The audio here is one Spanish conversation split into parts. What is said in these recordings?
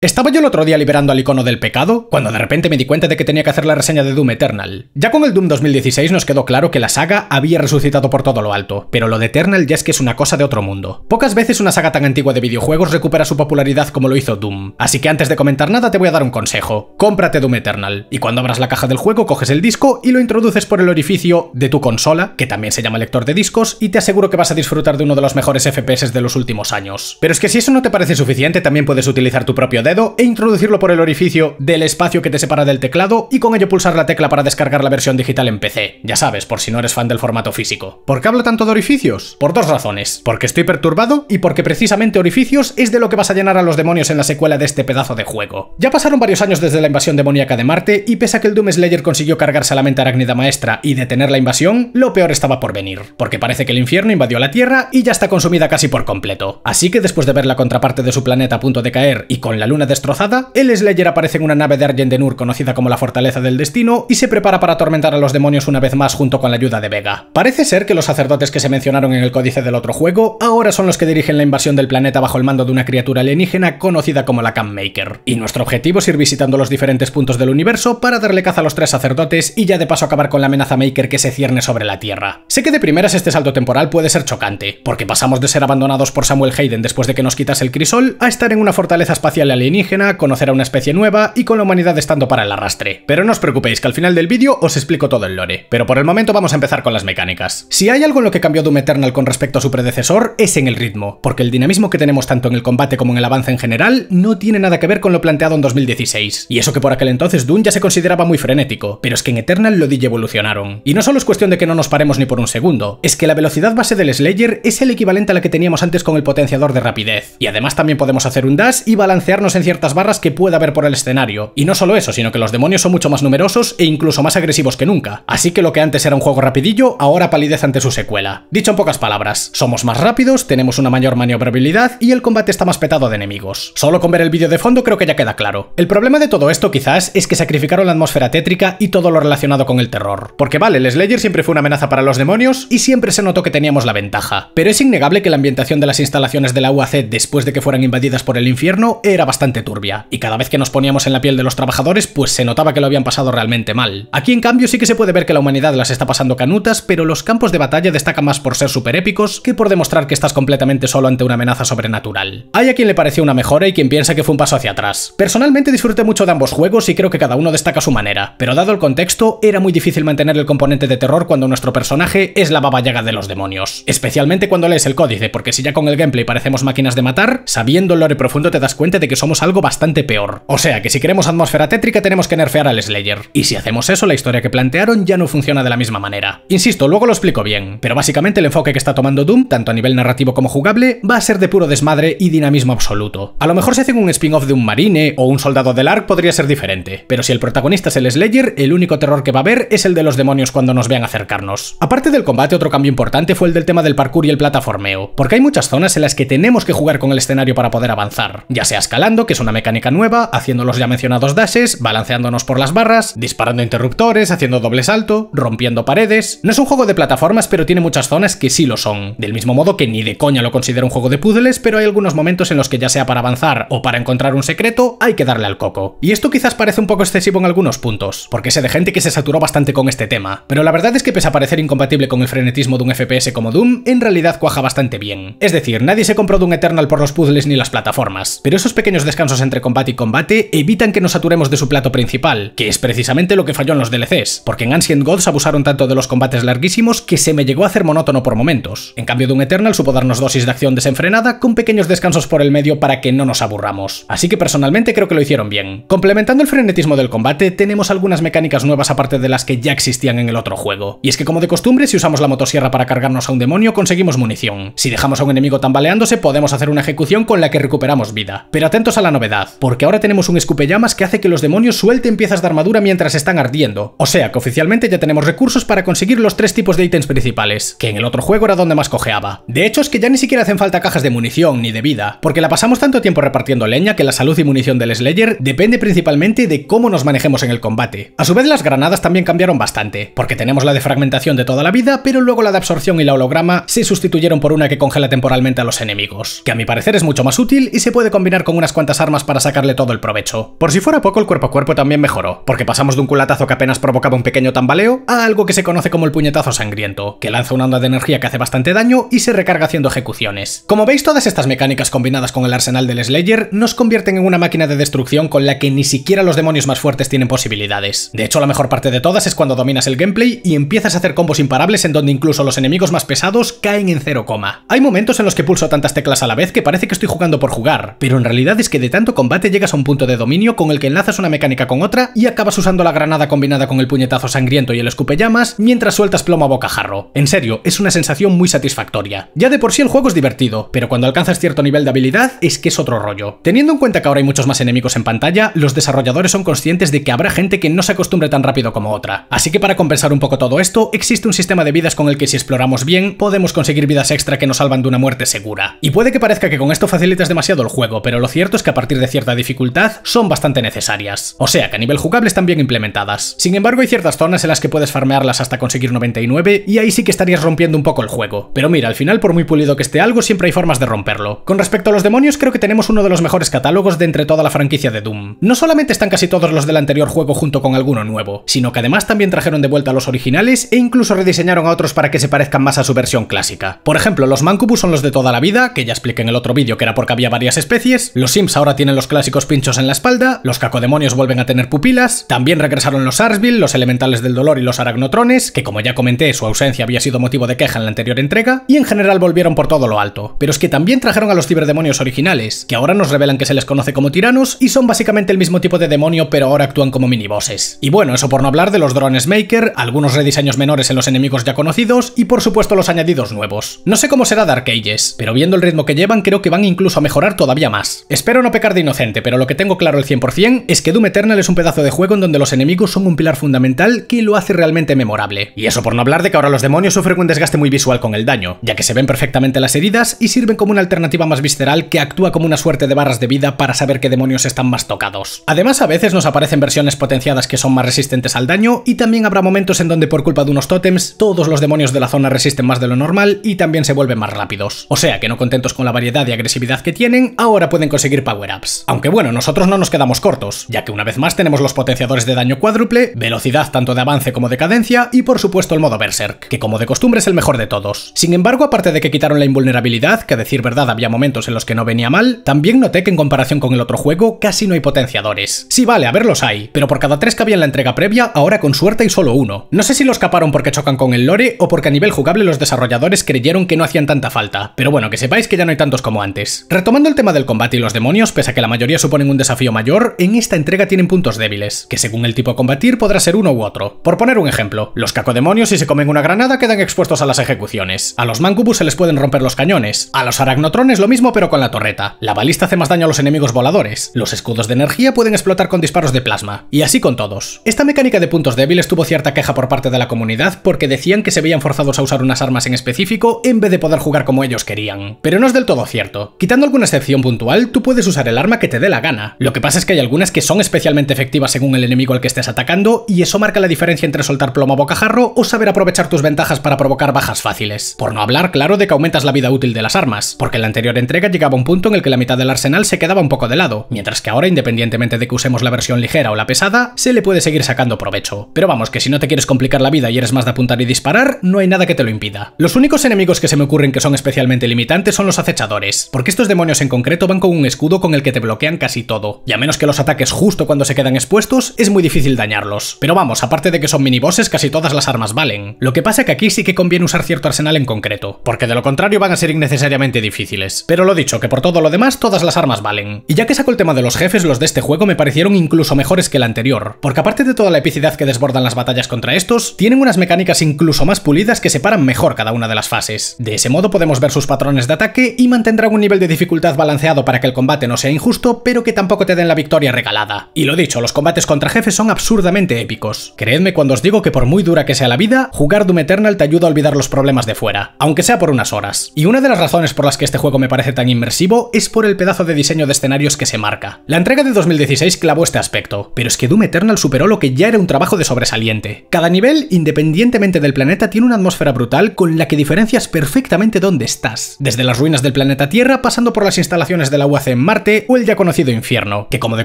Estaba yo el otro día liberando al icono del pecado, cuando de repente me di cuenta de que tenía que hacer la reseña de Doom Eternal. Ya con el Doom 2016 nos quedó claro que la saga había resucitado por todo lo alto, pero lo de Eternal ya es que es una cosa de otro mundo. Pocas veces una saga tan antigua de videojuegos recupera su popularidad como lo hizo Doom, así que antes de comentar nada te voy a dar un consejo. Cómprate Doom Eternal, y cuando abras la caja del juego coges el disco y lo introduces por el orificio de tu consola, que también se llama lector de discos, y te aseguro que vas a disfrutar de uno de los mejores FPS de los últimos años. Pero es que si eso no te parece suficiente también puedes utilizar tu propio dedo e introducirlo por el orificio del espacio que te separa del teclado y con ello pulsar la tecla para descargar la versión digital en PC. Ya sabes, por si no eres fan del formato físico. ¿Por qué hablo tanto de orificios? Por dos razones. Porque estoy perturbado y porque precisamente orificios es de lo que vas a llenar a los demonios en la secuela de este pedazo de juego. Ya pasaron varios años desde la invasión demoníaca de Marte y pese a que el Doom Slayer consiguió cargarse a la mente arácnida maestra y detener la invasión, lo peor estaba por venir. Porque parece que el infierno invadió la Tierra y ya está consumida casi por completo. Así que después de ver la contraparte de su planeta a punto de caer y con la luna destrozada, el Slayer aparece en una nave de Nur conocida como la Fortaleza del Destino y se prepara para atormentar a los demonios una vez más junto con la ayuda de Vega. Parece ser que los sacerdotes que se mencionaron en el códice del otro juego ahora son los que dirigen la invasión del planeta bajo el mando de una criatura alienígena conocida como la Camp Maker. Y nuestro objetivo es ir visitando los diferentes puntos del universo para darle caza a los tres sacerdotes y ya de paso acabar con la amenaza Maker que se cierne sobre la Tierra. Sé que de primeras este salto temporal puede ser chocante, porque pasamos de ser abandonados por Samuel Hayden después de que nos quitas el crisol a estar en una fortaleza espacial alienígena conocer a una especie nueva y con la humanidad estando para el arrastre. Pero no os preocupéis que al final del vídeo os explico todo el lore, pero por el momento vamos a empezar con las mecánicas. Si hay algo en lo que cambió Doom Eternal con respecto a su predecesor es en el ritmo, porque el dinamismo que tenemos tanto en el combate como en el avance en general no tiene nada que ver con lo planteado en 2016. Y eso que por aquel entonces Doom ya se consideraba muy frenético, pero es que en Eternal lo DJ evolucionaron. Y no solo es cuestión de que no nos paremos ni por un segundo, es que la velocidad base del Slayer es el equivalente a la que teníamos antes con el potenciador de rapidez. Y además también podemos hacer un dash y balancearnos en ciertas barras que pueda haber por el escenario. Y no solo eso, sino que los demonios son mucho más numerosos e incluso más agresivos que nunca. Así que lo que antes era un juego rapidillo, ahora palidez ante su secuela. Dicho en pocas palabras, somos más rápidos, tenemos una mayor maniobrabilidad y el combate está más petado de enemigos. Solo con ver el vídeo de fondo creo que ya queda claro. El problema de todo esto quizás es que sacrificaron la atmósfera tétrica y todo lo relacionado con el terror. Porque vale, el Slayer siempre fue una amenaza para los demonios y siempre se notó que teníamos la ventaja. Pero es innegable que la ambientación de las instalaciones de la UAC después de que fueran invadidas por el infierno era bastante turbia, y cada vez que nos poníamos en la piel de los trabajadores pues se notaba que lo habían pasado realmente mal. Aquí en cambio sí que se puede ver que la humanidad las está pasando canutas, pero los campos de batalla destacan más por ser super épicos que por demostrar que estás completamente solo ante una amenaza sobrenatural. Hay a quien le pareció una mejora y quien piensa que fue un paso hacia atrás. Personalmente disfruté mucho de ambos juegos y creo que cada uno destaca su manera, pero dado el contexto, era muy difícil mantener el componente de terror cuando nuestro personaje es la baba de los demonios. Especialmente cuando lees el códice, porque si ya con el gameplay parecemos máquinas de matar, sabiendo el lore profundo te das cuenta de que somos algo bastante peor. O sea que si queremos atmósfera tétrica tenemos que nerfear al Slayer. Y si hacemos eso, la historia que plantearon ya no funciona de la misma manera. Insisto, luego lo explico bien, pero básicamente el enfoque que está tomando Doom, tanto a nivel narrativo como jugable, va a ser de puro desmadre y dinamismo absoluto. A lo mejor si hacen un spin-off de un marine o un soldado del ARC podría ser diferente, pero si el protagonista es el Slayer, el único terror que va a haber es el de los demonios cuando nos vean acercarnos. Aparte del combate, otro cambio importante fue el del tema del parkour y el plataformeo, porque hay muchas zonas en las que tenemos que jugar con el escenario para poder avanzar, ya sea escalando, que es una mecánica nueva, haciendo los ya mencionados dashes, balanceándonos por las barras, disparando interruptores, haciendo doble salto, rompiendo paredes... No es un juego de plataformas, pero tiene muchas zonas que sí lo son. Del mismo modo que ni de coña lo considero un juego de puzzles, pero hay algunos momentos en los que ya sea para avanzar o para encontrar un secreto, hay que darle al coco. Y esto quizás parece un poco excesivo en algunos puntos, porque sé de gente que se saturó bastante con este tema, pero la verdad es que pese a parecer incompatible con el frenetismo de un FPS como Doom, en realidad cuaja bastante bien. Es decir, nadie se compró Doom Eternal por los puzzles ni las plataformas, pero esos pequeños descansos entre combate y combate evitan que nos saturemos de su plato principal, que es precisamente lo que falló en los DLCs, porque en Ancient Gods abusaron tanto de los combates larguísimos que se me llegó a hacer monótono por momentos. En cambio de un Eternal supo darnos dosis de acción desenfrenada con pequeños descansos por el medio para que no nos aburramos. Así que personalmente creo que lo hicieron bien. Complementando el frenetismo del combate, tenemos algunas mecánicas nuevas aparte de las que ya existían en el otro juego. Y es que como de costumbre, si usamos la motosierra para cargarnos a un demonio, conseguimos munición. Si dejamos a un enemigo tambaleándose, podemos hacer una ejecución con la que recuperamos vida. Pero atentos la novedad, porque ahora tenemos un escupellamas que hace que los demonios suelten piezas de armadura mientras están ardiendo. O sea que oficialmente ya tenemos recursos para conseguir los tres tipos de ítems principales, que en el otro juego era donde más cojeaba. De hecho es que ya ni siquiera hacen falta cajas de munición ni de vida, porque la pasamos tanto tiempo repartiendo leña que la salud y munición del Slayer depende principalmente de cómo nos manejemos en el combate. A su vez las granadas también cambiaron bastante, porque tenemos la de fragmentación de toda la vida, pero luego la de absorción y la holograma se sustituyeron por una que congela temporalmente a los enemigos, que a mi parecer es mucho más útil y se puede combinar con unas cuantas armas para sacarle todo el provecho. Por si fuera poco, el cuerpo a cuerpo también mejoró, porque pasamos de un culatazo que apenas provocaba un pequeño tambaleo a algo que se conoce como el puñetazo sangriento, que lanza una onda de energía que hace bastante daño y se recarga haciendo ejecuciones. Como veis, todas estas mecánicas combinadas con el arsenal del Slayer nos convierten en una máquina de destrucción con la que ni siquiera los demonios más fuertes tienen posibilidades. De hecho, la mejor parte de todas es cuando dominas el gameplay y empiezas a hacer combos imparables en donde incluso los enemigos más pesados caen en cero coma. Hay momentos en los que pulso tantas teclas a la vez que parece que estoy jugando por jugar, pero en realidad es que de tanto combate llegas a un punto de dominio con el que enlazas una mecánica con otra y acabas usando la granada combinada con el puñetazo sangriento y el llamas mientras sueltas plomo a bocajarro. En serio, es una sensación muy satisfactoria. Ya de por sí el juego es divertido, pero cuando alcanzas cierto nivel de habilidad es que es otro rollo. Teniendo en cuenta que ahora hay muchos más enemigos en pantalla, los desarrolladores son conscientes de que habrá gente que no se acostumbre tan rápido como otra. Así que para compensar un poco todo esto, existe un sistema de vidas con el que si exploramos bien, podemos conseguir vidas extra que nos salvan de una muerte segura. Y puede que parezca que con esto facilitas demasiado el juego, pero lo cierto es que a partir de cierta dificultad son bastante necesarias, o sea que a nivel jugable están bien implementadas. Sin embargo hay ciertas zonas en las que puedes farmearlas hasta conseguir 99 y ahí sí que estarías rompiendo un poco el juego, pero mira, al final por muy pulido que esté algo siempre hay formas de romperlo. Con respecto a los demonios creo que tenemos uno de los mejores catálogos de entre toda la franquicia de Doom. No solamente están casi todos los del anterior juego junto con alguno nuevo, sino que además también trajeron de vuelta a los originales e incluso rediseñaron a otros para que se parezcan más a su versión clásica. Por ejemplo, los Mancubus son los de toda la vida, que ya expliqué en el otro vídeo que era porque había varias especies, los Sims ahora tienen los clásicos pinchos en la espalda, los cacodemonios vuelven a tener pupilas, también regresaron los Arsville, los elementales del dolor y los aragnotrones, que como ya comenté su ausencia había sido motivo de queja en la anterior entrega, y en general volvieron por todo lo alto. Pero es que también trajeron a los ciberdemonios originales, que ahora nos revelan que se les conoce como tiranos y son básicamente el mismo tipo de demonio pero ahora actúan como minibosses. Y bueno, eso por no hablar de los drones Maker, algunos rediseños menores en los enemigos ya conocidos y por supuesto los añadidos nuevos. No sé cómo será Dark Ages, pero viendo el ritmo que llevan creo que van incluso a mejorar todavía más. Espero no pecar de inocente, pero lo que tengo claro al 100% es que Doom Eternal es un pedazo de juego en donde los enemigos son un pilar fundamental que lo hace realmente memorable. Y eso por no hablar de que ahora los demonios sufren un desgaste muy visual con el daño, ya que se ven perfectamente las heridas y sirven como una alternativa más visceral que actúa como una suerte de barras de vida para saber qué demonios están más tocados. Además, a veces nos aparecen versiones potenciadas que son más resistentes al daño y también habrá momentos en donde por culpa de unos tótems, todos los demonios de la zona resisten más de lo normal y también se vuelven más rápidos. O sea que no contentos con la variedad y agresividad que tienen, ahora pueden conseguir pagos aunque bueno, nosotros no nos quedamos cortos, ya que una vez más tenemos los potenciadores de daño cuádruple, velocidad tanto de avance como de cadencia y por supuesto el modo Berserk, que como de costumbre es el mejor de todos. Sin embargo, aparte de que quitaron la invulnerabilidad, que a decir verdad había momentos en los que no venía mal, también noté que en comparación con el otro juego casi no hay potenciadores. Sí vale, a ver los hay, pero por cada tres que había en la entrega previa, ahora con suerte hay solo uno. No sé si lo escaparon porque chocan con el lore o porque a nivel jugable los desarrolladores creyeron que no hacían tanta falta, pero bueno, que sepáis que ya no hay tantos como antes. Retomando el tema del combate y los demonios, pese a que la mayoría suponen un desafío mayor, en esta entrega tienen puntos débiles, que según el tipo a combatir podrá ser uno u otro. Por poner un ejemplo, los cacodemonios si se comen una granada quedan expuestos a las ejecuciones, a los mangubus se les pueden romper los cañones, a los aragnotrones lo mismo pero con la torreta, la balista hace más daño a los enemigos voladores, los escudos de energía pueden explotar con disparos de plasma, y así con todos. Esta mecánica de puntos débiles tuvo cierta queja por parte de la comunidad porque decían que se veían forzados a usar unas armas en específico en vez de poder jugar como ellos querían. Pero no es del todo cierto. Quitando alguna excepción puntual, tú puedes usar el arma que te dé la gana. Lo que pasa es que hay algunas que son especialmente efectivas según el enemigo al que estés atacando, y eso marca la diferencia entre soltar plomo a bocajarro o saber aprovechar tus ventajas para provocar bajas fáciles. Por no hablar, claro, de que aumentas la vida útil de las armas, porque la anterior entrega llegaba un punto en el que la mitad del arsenal se quedaba un poco de lado, mientras que ahora, independientemente de que usemos la versión ligera o la pesada, se le puede seguir sacando provecho. Pero vamos, que si no te quieres complicar la vida y eres más de apuntar y disparar, no hay nada que te lo impida. Los únicos enemigos que se me ocurren que son especialmente limitantes son los acechadores, porque estos demonios en concreto van con un escudo con el que te bloquean casi todo, y a menos que los ataques justo cuando se quedan expuestos, es muy difícil dañarlos. Pero vamos, aparte de que son minibosses, casi todas las armas valen. Lo que pasa que aquí sí que conviene usar cierto arsenal en concreto, porque de lo contrario van a ser innecesariamente difíciles. Pero lo dicho, que por todo lo demás, todas las armas valen. Y ya que saco el tema de los jefes, los de este juego me parecieron incluso mejores que el anterior, porque aparte de toda la epicidad que desbordan las batallas contra estos, tienen unas mecánicas incluso más pulidas que separan mejor cada una de las fases. De ese modo podemos ver sus patrones de ataque y mantendrán un nivel de dificultad balanceado para que el combate no sea injusto, pero que tampoco te den la victoria regalada. Y lo dicho, los combates contra jefes son absurdamente épicos. Creedme cuando os digo que por muy dura que sea la vida, jugar Doom Eternal te ayuda a olvidar los problemas de fuera, aunque sea por unas horas. Y una de las razones por las que este juego me parece tan inmersivo es por el pedazo de diseño de escenarios que se marca. La entrega de 2016 clavó este aspecto, pero es que Doom Eternal superó lo que ya era un trabajo de sobresaliente. Cada nivel, independientemente del planeta, tiene una atmósfera brutal con la que diferencias perfectamente dónde estás. Desde las ruinas del planeta Tierra, pasando por las instalaciones de la UAC en o el ya conocido infierno, que como de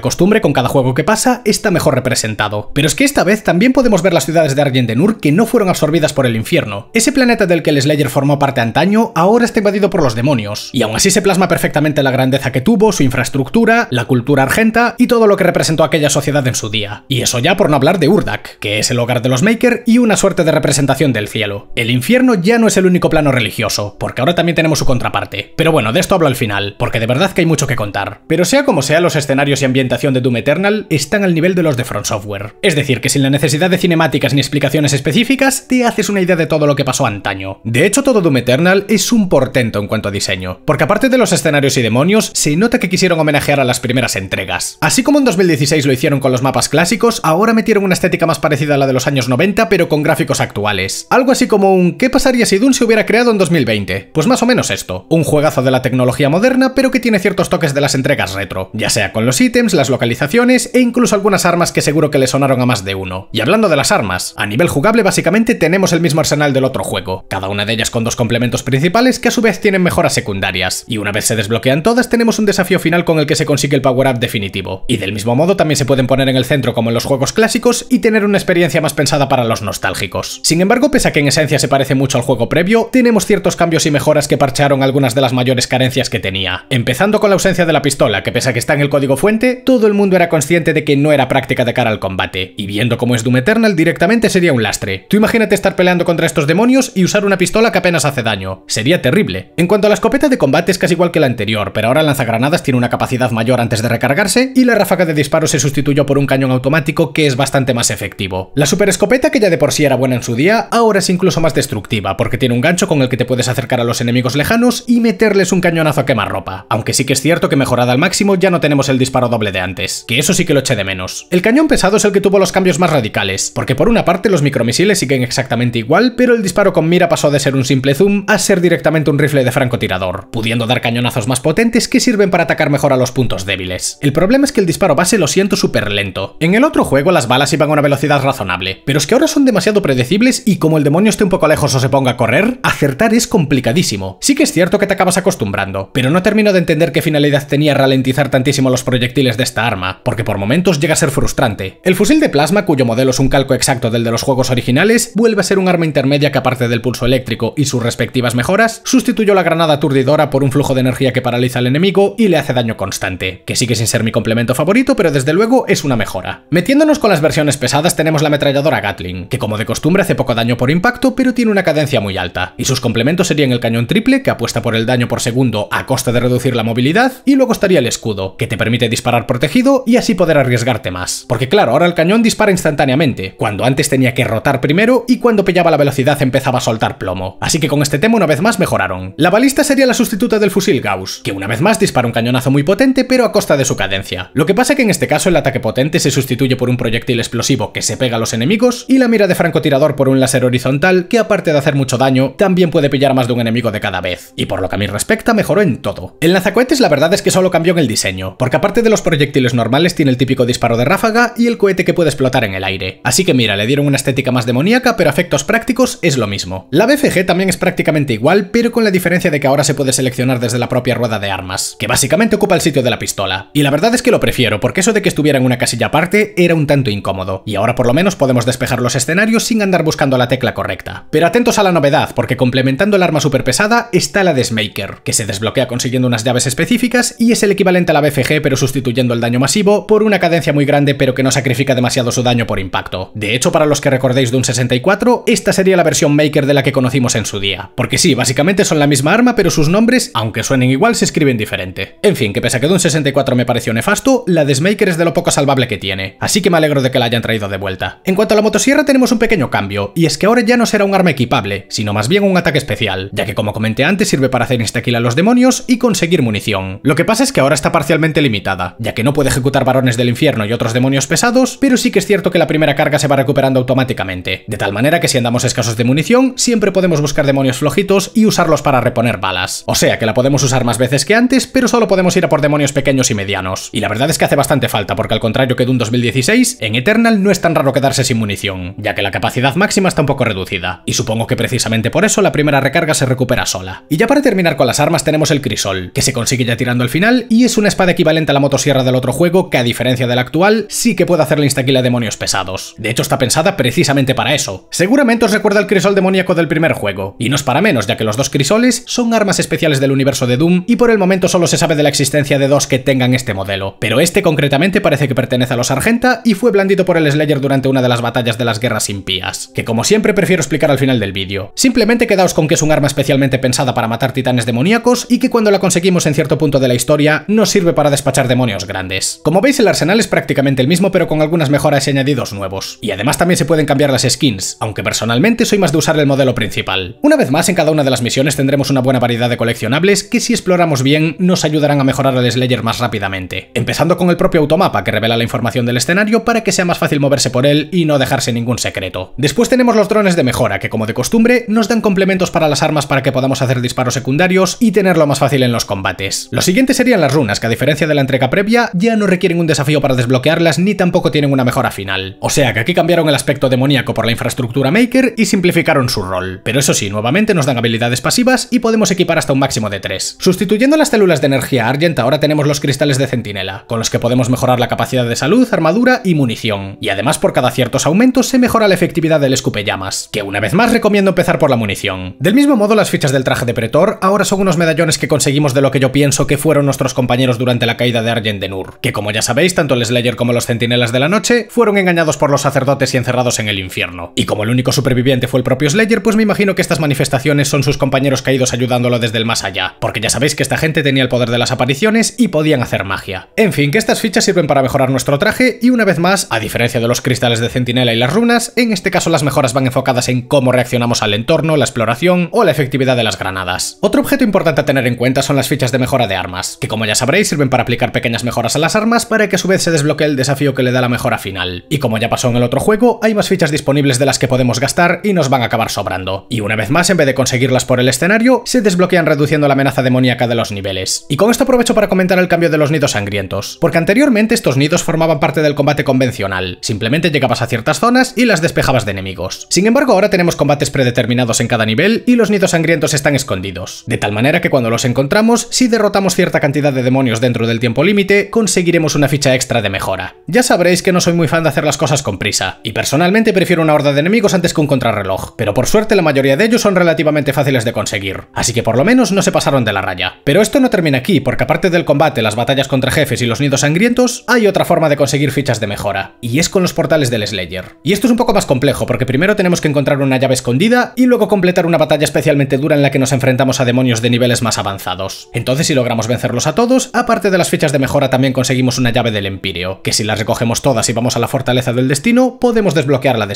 costumbre con cada juego que pasa está mejor representado. Pero es que esta vez también podemos ver las ciudades de de Nur que no fueron absorbidas por el infierno. Ese planeta del que el Slayer formó parte antaño ahora está invadido por los demonios, y aún así se plasma perfectamente la grandeza que tuvo, su infraestructura, la cultura argenta y todo lo que representó aquella sociedad en su día. Y eso ya por no hablar de Urdak, que es el hogar de los Maker y una suerte de representación del cielo. El infierno ya no es el único plano religioso, porque ahora también tenemos su contraparte. Pero bueno, de esto hablo al final, porque de verdad que hay mucho que contar. Pero sea como sea, los escenarios y ambientación de Doom Eternal están al nivel de los de Front Software. Es decir, que sin la necesidad de cinemáticas ni explicaciones específicas, te haces una idea de todo lo que pasó antaño. De hecho, todo Doom Eternal es un portento en cuanto a diseño, porque aparte de los escenarios y demonios, se nota que quisieron homenajear a las primeras entregas. Así como en 2016 lo hicieron con los mapas clásicos, ahora metieron una estética más parecida a la de los años 90, pero con gráficos actuales. Algo así como un ¿qué pasaría si Doom se hubiera creado en 2020? Pues más o menos esto. Un juegazo de la tecnología moderna, pero que tiene ciertos toques de las entregas retro, ya sea con los ítems, las localizaciones e incluso algunas armas que seguro que le sonaron a más de uno. Y hablando de las armas, a nivel jugable básicamente tenemos el mismo arsenal del otro juego, cada una de ellas con dos complementos principales que a su vez tienen mejoras secundarias, y una vez se desbloquean todas tenemos un desafío final con el que se consigue el power-up definitivo. Y del mismo modo también se pueden poner en el centro como en los juegos clásicos y tener una experiencia más pensada para los nostálgicos. Sin embargo, pese a que en esencia se parece mucho al juego previo, tenemos ciertos cambios y mejoras que parchearon algunas de las mayores carencias que tenía, empezando con la ausencia de la pistola, que pese a que está en el código fuente, todo el mundo era consciente de que no era práctica de cara al combate, y viendo cómo es Doom Eternal directamente sería un lastre. Tú imagínate estar peleando contra estos demonios y usar una pistola que apenas hace daño, sería terrible. En cuanto a la escopeta de combate es casi igual que la anterior, pero ahora lanzagranadas tiene una capacidad mayor antes de recargarse y la ráfaga de disparo se sustituyó por un cañón automático que es bastante más efectivo. La super escopeta, que ya de por sí era buena en su día, ahora es incluso más destructiva, porque tiene un gancho con el que te puedes acercar a los enemigos lejanos y meterles un cañonazo a ropa. aunque sí que es cierto que mejor al máximo, ya no tenemos el disparo doble de antes, que eso sí que lo eché de menos. El cañón pesado es el que tuvo los cambios más radicales, porque por una parte los micromisiles siguen exactamente igual, pero el disparo con mira pasó de ser un simple zoom a ser directamente un rifle de francotirador, pudiendo dar cañonazos más potentes que sirven para atacar mejor a los puntos débiles. El problema es que el disparo base lo siento súper lento. En el otro juego las balas iban a una velocidad razonable, pero es que ahora son demasiado predecibles y como el demonio esté un poco lejos o se ponga a correr, acertar es complicadísimo. Sí que es cierto que te acabas acostumbrando, pero no termino de entender qué finalidad tenía ralentizar tantísimo los proyectiles de esta arma, porque por momentos llega a ser frustrante. El fusil de plasma, cuyo modelo es un calco exacto del de los juegos originales, vuelve a ser un arma intermedia que aparte del pulso eléctrico y sus respectivas mejoras, sustituyó la granada aturdidora por un flujo de energía que paraliza al enemigo y le hace daño constante, que sigue sin ser mi complemento favorito, pero desde luego es una mejora. Metiéndonos con las versiones pesadas tenemos la ametralladora Gatling, que como de costumbre hace poco daño por impacto, pero tiene una cadencia muy alta, y sus complementos serían el cañón triple, que apuesta por el daño por segundo a costa de reducir la movilidad, y luego costaría el escudo, que te permite disparar protegido y así poder arriesgarte más. Porque claro, ahora el cañón dispara instantáneamente, cuando antes tenía que rotar primero y cuando pillaba la velocidad empezaba a soltar plomo. Así que con este tema una vez más mejoraron. La balista sería la sustituta del fusil Gauss, que una vez más dispara un cañonazo muy potente pero a costa de su cadencia. Lo que pasa que en este caso el ataque potente se sustituye por un proyectil explosivo que se pega a los enemigos y la mira de francotirador por un láser horizontal que aparte de hacer mucho daño, también puede pillar más de un enemigo de cada vez. Y por lo que a mí respecta mejoró en todo. El lanzacohetes la verdad es que solo cambió en el diseño, porque aparte de los proyectiles normales tiene el típico disparo de ráfaga y el cohete que puede explotar en el aire. Así que mira, le dieron una estética más demoníaca, pero efectos prácticos es lo mismo. La BFG también es prácticamente igual, pero con la diferencia de que ahora se puede seleccionar desde la propia rueda de armas, que básicamente ocupa el sitio de la pistola. Y la verdad es que lo prefiero, porque eso de que estuviera en una casilla aparte era un tanto incómodo, y ahora por lo menos podemos despejar los escenarios sin andar buscando la tecla correcta. Pero atentos a la novedad, porque complementando el arma superpesada está la Desmaker, que se desbloquea consiguiendo unas llaves específicas y y es el equivalente a la BFG pero sustituyendo el daño masivo por una cadencia muy grande pero que no sacrifica demasiado su daño por impacto. De hecho, para los que recordéis de un 64, esta sería la versión Maker de la que conocimos en su día. Porque sí, básicamente son la misma arma pero sus nombres, aunque suenen igual, se escriben diferente. En fin, que pese a que de un 64 me pareció nefasto, la desmaker es de lo poco salvable que tiene, así que me alegro de que la hayan traído de vuelta. En cuanto a la motosierra tenemos un pequeño cambio, y es que ahora ya no será un arma equipable, sino más bien un ataque especial, ya que como comenté antes sirve para hacer kill a los demonios y conseguir munición. Lo que es que ahora está parcialmente limitada, ya que no puede ejecutar varones del infierno y otros demonios pesados, pero sí que es cierto que la primera carga se va recuperando automáticamente, de tal manera que si andamos escasos de munición, siempre podemos buscar demonios flojitos y usarlos para reponer balas. O sea que la podemos usar más veces que antes, pero solo podemos ir a por demonios pequeños y medianos. Y la verdad es que hace bastante falta, porque al contrario que de 2016, en Eternal no es tan raro quedarse sin munición, ya que la capacidad máxima está un poco reducida. Y supongo que precisamente por eso la primera recarga se recupera sola. Y ya para terminar con las armas tenemos el crisol, que se consigue ya tirando al final y es una espada equivalente a la motosierra del otro juego que a diferencia de la actual sí que puede hacerle instaquila a demonios pesados. De hecho está pensada precisamente para eso. Seguramente os recuerda el crisol demoníaco del primer juego, y no es para menos ya que los dos crisoles son armas especiales del universo de Doom y por el momento solo se sabe de la existencia de dos que tengan este modelo, pero este concretamente parece que pertenece a los Argenta y fue blandido por el Slayer durante una de las batallas de las guerras impías, que como siempre prefiero explicar al final del vídeo. Simplemente quedaos con que es un arma especialmente pensada para matar titanes demoníacos y que cuando la conseguimos en cierto punto de la historia no sirve para despachar demonios grandes. Como veis el arsenal es prácticamente el mismo pero con algunas mejoras y añadidos nuevos. Y además también se pueden cambiar las skins, aunque personalmente soy más de usar el modelo principal. Una vez más en cada una de las misiones tendremos una buena variedad de coleccionables que si exploramos bien nos ayudarán a mejorar al Slayer más rápidamente. Empezando con el propio automapa que revela la información del escenario para que sea más fácil moverse por él y no dejarse ningún secreto. Después tenemos los drones de mejora que como de costumbre nos dan complementos para las armas para que podamos hacer disparos secundarios y tenerlo más fácil en los combates. Lo siguientes serían las runas, que a diferencia de la entrega previa, ya no requieren un desafío para desbloquearlas ni tampoco tienen una mejora final. O sea que aquí cambiaron el aspecto demoníaco por la infraestructura Maker y simplificaron su rol. Pero eso sí, nuevamente nos dan habilidades pasivas y podemos equipar hasta un máximo de 3. Sustituyendo las células de energía Argent, ahora tenemos los cristales de centinela, con los que podemos mejorar la capacidad de salud, armadura y munición. Y además, por cada ciertos aumentos, se mejora la efectividad del escupe llamas, que una vez más recomiendo empezar por la munición. Del mismo modo, las fichas del traje de pretor ahora son unos medallones que conseguimos de lo que yo pienso que fueron nuestros compañeros durante la caída de Arjen de Nur, que como ya sabéis, tanto el Slayer como los Centinelas de la Noche fueron engañados por los sacerdotes y encerrados en el infierno. Y como el único superviviente fue el propio Slayer, pues me imagino que estas manifestaciones son sus compañeros caídos ayudándolo desde el más allá, porque ya sabéis que esta gente tenía el poder de las apariciones y podían hacer magia. En fin, que estas fichas sirven para mejorar nuestro traje y una vez más, a diferencia de los cristales de centinela y las runas, en este caso las mejoras van enfocadas en cómo reaccionamos al entorno, la exploración o la efectividad de las granadas. Otro objeto importante a tener en cuenta son las fichas de mejora de armas que como ya sabréis sirven para aplicar pequeñas mejoras a las armas para que a su vez se desbloquee el desafío que le da la mejora final. Y como ya pasó en el otro juego, hay más fichas disponibles de las que podemos gastar y nos van a acabar sobrando. Y una vez más, en vez de conseguirlas por el escenario, se desbloquean reduciendo la amenaza demoníaca de los niveles. Y con esto aprovecho para comentar el cambio de los nidos sangrientos, porque anteriormente estos nidos formaban parte del combate convencional, simplemente llegabas a ciertas zonas y las despejabas de enemigos. Sin embargo, ahora tenemos combates predeterminados en cada nivel y los nidos sangrientos están escondidos, de tal manera que cuando los encontramos, si derrotamos cierta cantidad de demonios dentro del tiempo límite, conseguiremos una ficha extra de mejora. Ya sabréis que no soy muy fan de hacer las cosas con prisa, y personalmente prefiero una horda de enemigos antes que un contrarreloj, pero por suerte la mayoría de ellos son relativamente fáciles de conseguir, así que por lo menos no se pasaron de la raya. Pero esto no termina aquí, porque aparte del combate, las batallas contra jefes y los nidos sangrientos, hay otra forma de conseguir fichas de mejora, y es con los portales del Slayer. Y esto es un poco más complejo, porque primero tenemos que encontrar una llave escondida y luego completar una batalla especialmente dura en la que nos enfrentamos a demonios de niveles más avanzados. Entonces si logramos vencer a todos, aparte de las fichas de mejora también conseguimos una llave del Empíreo, que si las recogemos todas y vamos a la Fortaleza del Destino, podemos desbloquear la de